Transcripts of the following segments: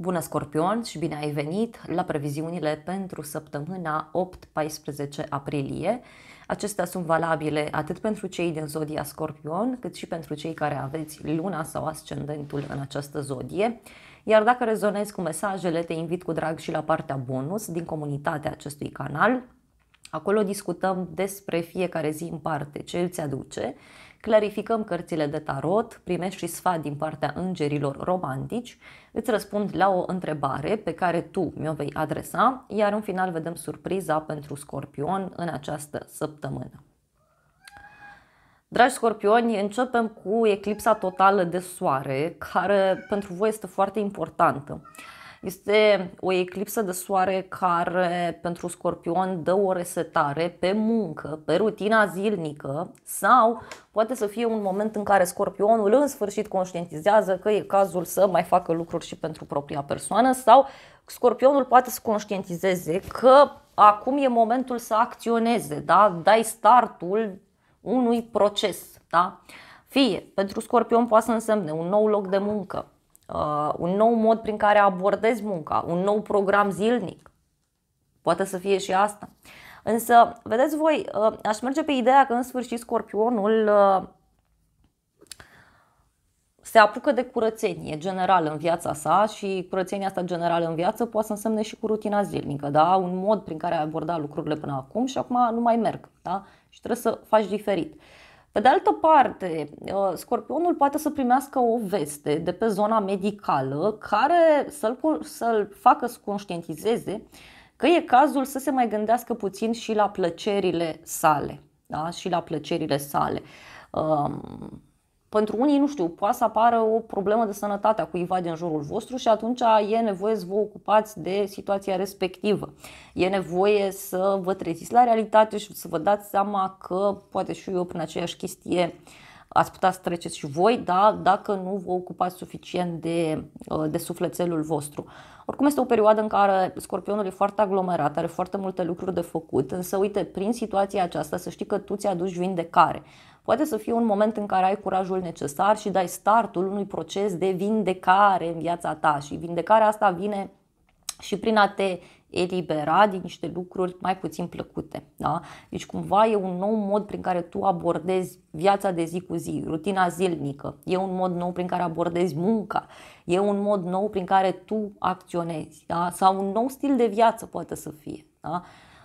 Bună Scorpion și bine ai venit la previziunile pentru săptămâna 8-14 aprilie. Acestea sunt valabile atât pentru cei din zodia Scorpion, cât și pentru cei care aveți luna sau ascendentul în această zodie. Iar dacă rezonezi cu mesajele, te invit cu drag și la partea bonus din comunitatea acestui canal, Acolo discutăm despre fiecare zi în parte, ce îți aduce, clarificăm cărțile de tarot, primești și sfat din partea îngerilor romantici, îți răspund la o întrebare pe care tu mi-o vei adresa, iar în final vedem surpriza pentru Scorpion în această săptămână. Dragi scorpioni, începem cu eclipsa totală de soare, care pentru voi este foarte importantă. Este o eclipsă de soare care pentru scorpion dă o resetare pe muncă, pe rutina zilnică sau poate să fie un moment în care scorpionul în sfârșit conștientizează că e cazul să mai facă lucruri și pentru propria persoană sau scorpionul poate să conștientizeze că acum e momentul să acționeze, da? dai startul unui proces. Da? Fie pentru scorpion poate să însemne un nou loc de muncă, Uh, un nou mod prin care abordezi munca, un nou program zilnic. Poate să fie și asta. Însă, vedeți voi, uh, aș merge pe ideea că în sfârșit scorpionul uh, se apucă de curățenie generală în viața sa și curățenia asta generală în viață poate să însemne și cu rutina zilnică, da? un mod prin care ai abordat lucrurile până acum și acum nu mai merg da? și trebuie să faci diferit. Pe de altă parte, uh, scorpionul poate să primească o veste de pe zona medicală care să-l, să-l facă să conștientizeze că e cazul să se mai gândească puțin și la plăcerile sale. Da? Și la plăcerile sale. Um, pentru unii, nu știu, poate să apară o problemă de sănătate a cuiva din jurul vostru și atunci e nevoie să vă ocupați de situația respectivă. E nevoie să vă treziți la realitate și să vă dați seama că poate și eu prin aceeași chestie ați putea să treceți și voi, da, dacă nu vă ocupați suficient de, de sufletelul vostru. Oricum este o perioadă în care scorpionul e foarte aglomerat, are foarte multe lucruri de făcut, însă uite, prin situația aceasta să știi că tu ți-aduci vindecare. Poate să fie un moment în care ai curajul necesar și dai startul unui proces de vindecare în viața ta și vindecarea asta vine și prin a te elibera din niște lucruri mai puțin plăcute. Da? Deci cumva e un nou mod prin care tu abordezi viața de zi cu zi, rutina zilnică, e un mod nou prin care abordezi munca, e un mod nou prin care tu acționezi da? sau un nou stil de viață poate să fie. Da?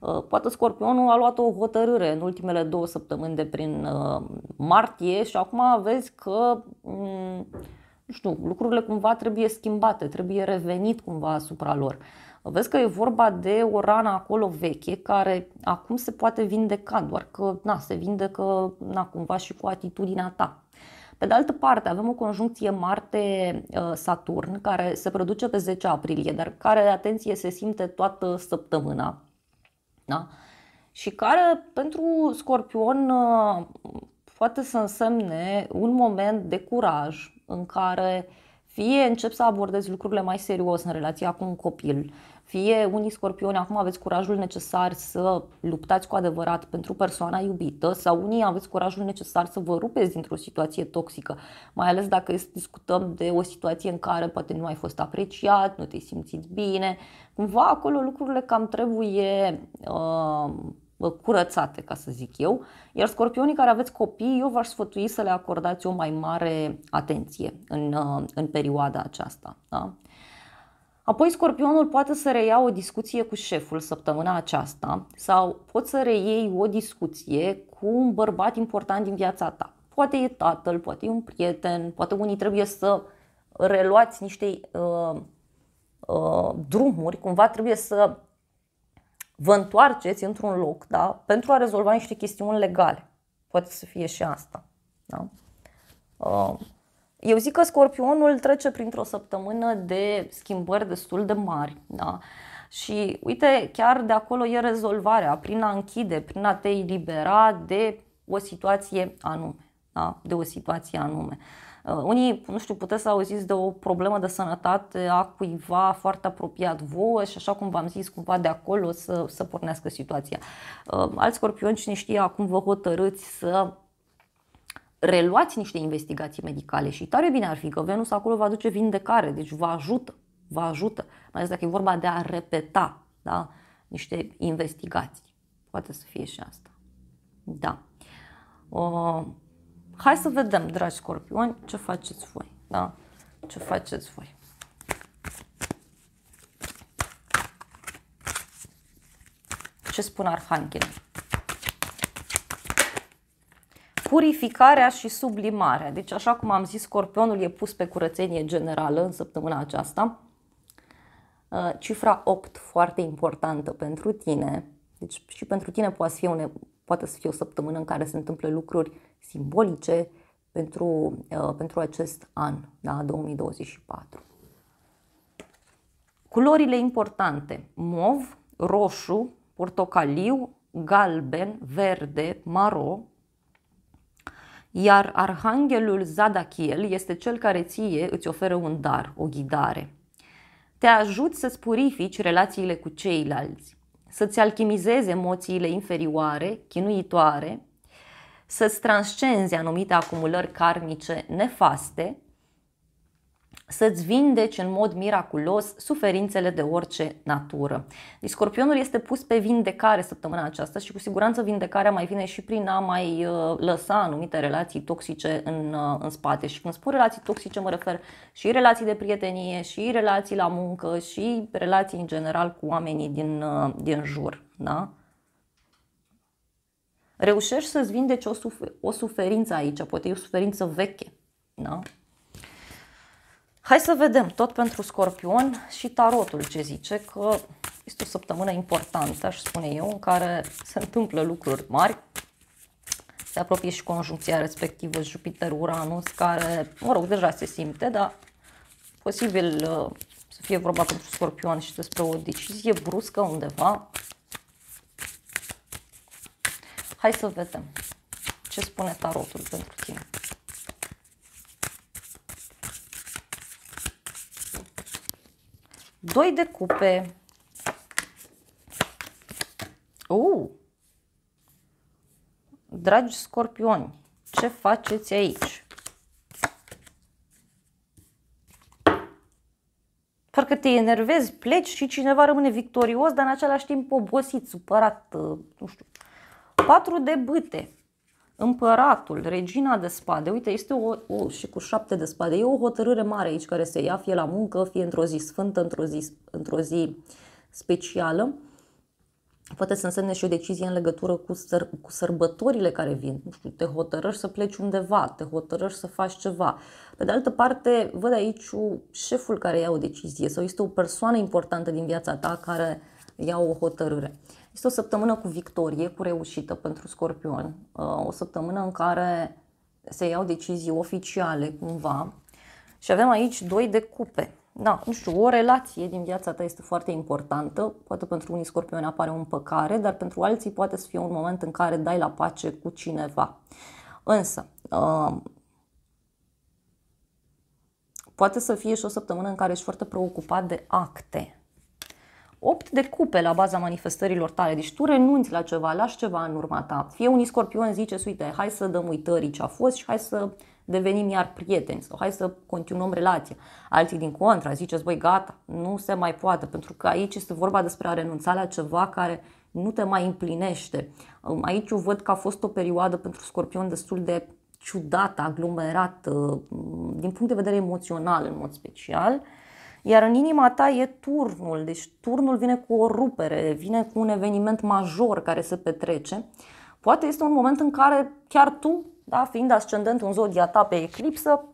Uh, poate Scorpionul a luat o hotărâre în ultimele două săptămâni de prin uh, martie și acum vezi că mm, nu știu, lucrurile cumva trebuie schimbate, trebuie revenit cumva asupra lor. Vezi că e vorba de o rană acolo veche care acum se poate vindeca, doar că na, se vindecă na, cumva și cu atitudinea ta. Pe de altă parte, avem o conjuncție Marte-Saturn uh, care se produce pe 10 aprilie, dar care, atenție, se simte toată săptămâna. Da? Și care pentru Scorpion uh, poate să însemne un moment de curaj în care fie încep să abordezi lucrurile mai serios în relația cu un copil, fie unii scorpioni acum aveți curajul necesar să luptați cu adevărat pentru persoana iubită sau unii aveți curajul necesar să vă rupeți dintr-o situație toxică, mai ales dacă discutăm de o situație în care poate nu ai fost apreciat, nu te simți bine, cumva acolo lucrurile cam trebuie uh, curățate, ca să zic eu. Iar scorpionii care aveți copii, eu v-aș sfătui să le acordați o mai mare atenție în, uh, în perioada aceasta. Da? Apoi scorpionul poate să reia o discuție cu șeful săptămâna aceasta sau poți să reiei o discuție cu un bărbat important din viața ta. Poate e tatăl, poate e un prieten, poate unii trebuie să reluați niște uh, uh, drumuri, cumva trebuie să vă întoarceți într-un loc da? pentru a rezolva niște chestiuni legale. Poate să fie și asta. Da? Uh, eu zic că scorpionul trece printr-o săptămână de schimbări destul de mari. Da? Și uite, chiar de acolo e rezolvarea, prin a închide, prin a te elibera de o situație anume. Da? De o situație anume. Uh, Uh, unii, nu știu, puteți să auziți de o problemă de sănătate a cuiva foarte apropiat vouă și așa cum v-am zis, cumva de acolo să, să pornească situația. Uh, alți scorpioni, cine știe, acum vă hotărâți să reluați niște investigații medicale și tare bine ar fi că Venus acolo vă aduce vindecare, deci vă ajută, vă ajută, mai ales dacă e vorba de a repeta da? niște investigații. Poate să fie și asta. Da. Uh, Hai să vedem, dragi scorpioni, ce faceți voi. Da? Ce faceți voi. Ce spun arhanghelii? purificarea și sublimarea. Deci, așa cum am zis, scorpionul e pus pe curățenie generală în săptămâna aceasta. Uh, cifra 8, foarte importantă pentru tine. Deci și pentru tine poate, să fie, o, poate să fie o săptămână în care se întâmplă lucruri simbolice pentru, uh, pentru acest an, da, 2024. Culorile importante, mov, roșu, portocaliu, galben, verde, maro, iar arhanghelul Zadachiel este cel care ție îți oferă un dar, o ghidare. Te ajut să-ți purifici relațiile cu ceilalți, să-ți alchimizezi emoțiile inferioare, chinuitoare, să-ți transcenzi anumite acumulări karmice nefaste, să-ți vindeci în mod miraculos suferințele de orice natură. Deci scorpionul este pus pe vindecare săptămâna aceasta și cu siguranță vindecarea mai vine și prin a mai uh, lăsa anumite relații toxice în, uh, în spate. Și când spun relații toxice mă refer și relații de prietenie, și relații la muncă, și relații în general cu oamenii din, uh, din jur. Da? Reușești să-ți vindeci o, sufer- o suferință aici, poate e o suferință veche. Da? Hai să vedem tot pentru Scorpion și tarotul ce zice că este o săptămână importantă, aș spune eu, în care se întâmplă lucruri mari. Se apropie și conjuncția respectivă Jupiter-Uranus, care, mă rog, deja se simte, dar posibil uh, să fie vorba pentru Scorpion și despre o decizie bruscă undeva Hai să vedem ce spune tarotul pentru tine. Doi de cupe. Uh! Dragi scorpioni, ce faceți aici? Parcă te enervezi, pleci și cineva rămâne victorios, dar în același timp obosit, supărat, uh, nu știu, Patru de bâte. Împăratul, regina de spade, uite, este o, o și cu șapte de spade, e o hotărâre mare aici care se ia fie la muncă, fie într-o zi sfântă, într-o zi, într-o zi specială. Poate să însemne și o decizie în legătură cu, săr- cu sărbătorile care vin. Nu știu, te hotărăști să pleci undeva, te hotărăști să faci ceva. Pe de altă parte, văd aici șeful care ia o decizie sau este o persoană importantă din viața ta care uh, iau o hotărâre. Este o săptămână cu victorie, cu reușită pentru Scorpion. Uh, o săptămână în care se iau decizii oficiale, cumva. Și avem aici doi de cupe. Da, nu știu, o relație din viața ta este foarte importantă. Poate pentru unii scorpioni apare o împăcare, dar pentru alții poate să fie un moment în care dai la pace cu cineva. Însă, uh, poate să fie și o săptămână în care ești foarte preocupat de acte 8 de cupe la baza manifestărilor tale. Deci tu renunți la ceva, lași ceva în urma ta. Fie unii scorpion zice, uite, hai să dăm uitării ce a fost și hai să devenim iar prieteni sau hai să continuăm relația. Alții din contra ziceți, băi, gata, nu se mai poate, pentru că aici este vorba despre a renunța la ceva care nu te mai împlinește. Um, aici eu văd că a fost o perioadă pentru scorpion destul de ciudată, aglomerată, uh, din punct de vedere emoțional în mod special. Iar în inima ta e turnul, deci turnul vine cu o rupere, vine cu un eveniment major care se petrece. Poate este un moment în care chiar tu, da, fiind ascendent în zodia ta pe eclipsă,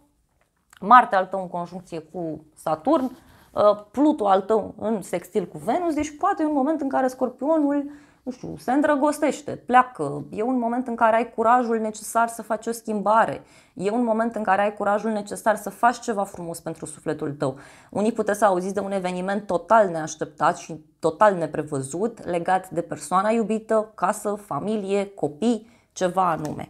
Marte al tău în conjuncție cu Saturn, uh, Pluto al tău în sextil cu Venus, deci poate e un moment în care scorpionul nu știu, se îndrăgostește, pleacă. E un moment în care ai curajul necesar să faci o schimbare. E un moment în care ai curajul necesar să faci ceva frumos pentru sufletul tău. Unii puteți să auziți de un eveniment total neașteptat și total neprevăzut legat de persoana iubită, casă, familie, copii, ceva anume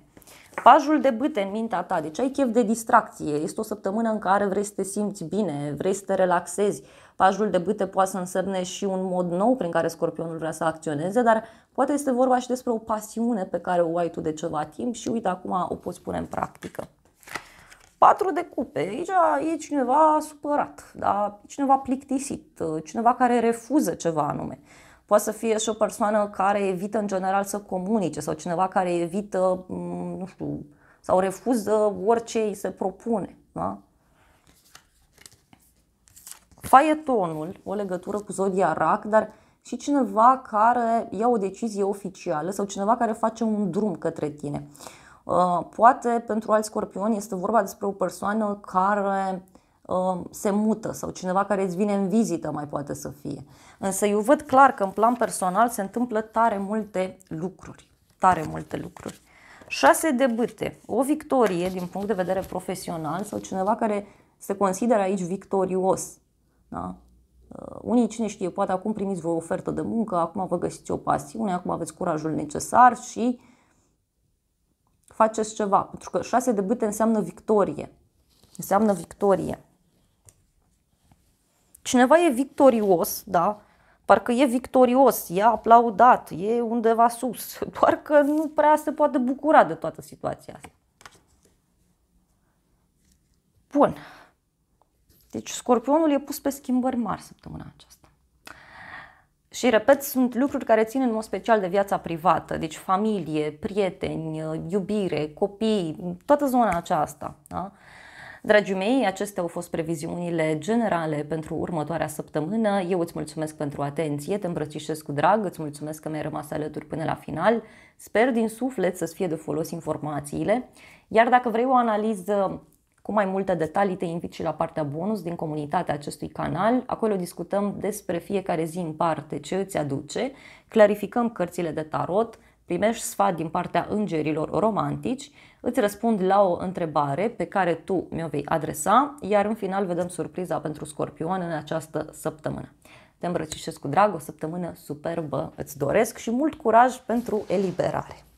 pajul de bâte în mintea ta, deci ai chef de distracție, este o săptămână în care vrei să te simți bine, vrei să te relaxezi. Pajul de bâte poate să însemne și un mod nou prin care scorpionul vrea să acționeze, dar poate este vorba și despre o pasiune pe care o ai tu de ceva timp și uite acum o poți pune în practică. Patru de cupe. Aici e cineva supărat, da? cineva plictisit, cineva care refuză ceva anume. Poate să fie și o persoană care evită în general să comunice sau cineva care evită, mm, nu știu, sau refuză orice îi se propune. Da? Faietonul, o legătură cu zodia rac, dar și cineva care ia o decizie oficială sau cineva care face un drum către tine. Uh, poate pentru alți scorpioni este vorba despre o persoană care Um, se mută sau cineva care îți vine în vizită mai poate să fie. Însă eu văd clar că în plan personal se întâmplă tare multe lucruri, tare multe lucruri. 6 de bâte, o victorie din punct de vedere profesional sau cineva care se consideră aici victorios. Da? Uh, unii, cine știe, poate acum primiți o ofertă de muncă, acum vă găsiți o pasiune, acum aveți curajul necesar și faceți ceva. Pentru că șase de bâte înseamnă victorie. Înseamnă victorie cineva e victorios, da? Parcă e victorios, e aplaudat, e undeva sus, doar că nu prea se poate bucura de toată situația asta. Bun. Deci scorpionul e pus pe schimbări mari săptămâna aceasta. Și, repet, sunt lucruri care țin în mod special de viața privată, deci familie, prieteni, iubire, copii, toată zona aceasta. Da? Uh, Dragii mei, acestea au fost previziunile generale pentru următoarea săptămână. Eu îți mulțumesc pentru atenție, te îmbrățișez cu drag, îți mulțumesc că mi-ai rămas alături până la final. Sper din suflet să-ți fie de folos informațiile. Iar dacă vrei o analiză cu mai multe detalii te invit și la partea bonus din comunitatea acestui canal. Acolo discutăm despre fiecare zi în parte ce îți aduce, clarificăm cărțile de tarot, primești sfat din partea îngerilor romantici, îți răspund la o întrebare pe care tu mi-o vei adresa, iar în final vedem surpriza pentru Scorpion în această săptămână. Te îmbrățișez cu drag, o săptămână superbă îți doresc și mult curaj pentru eliberare.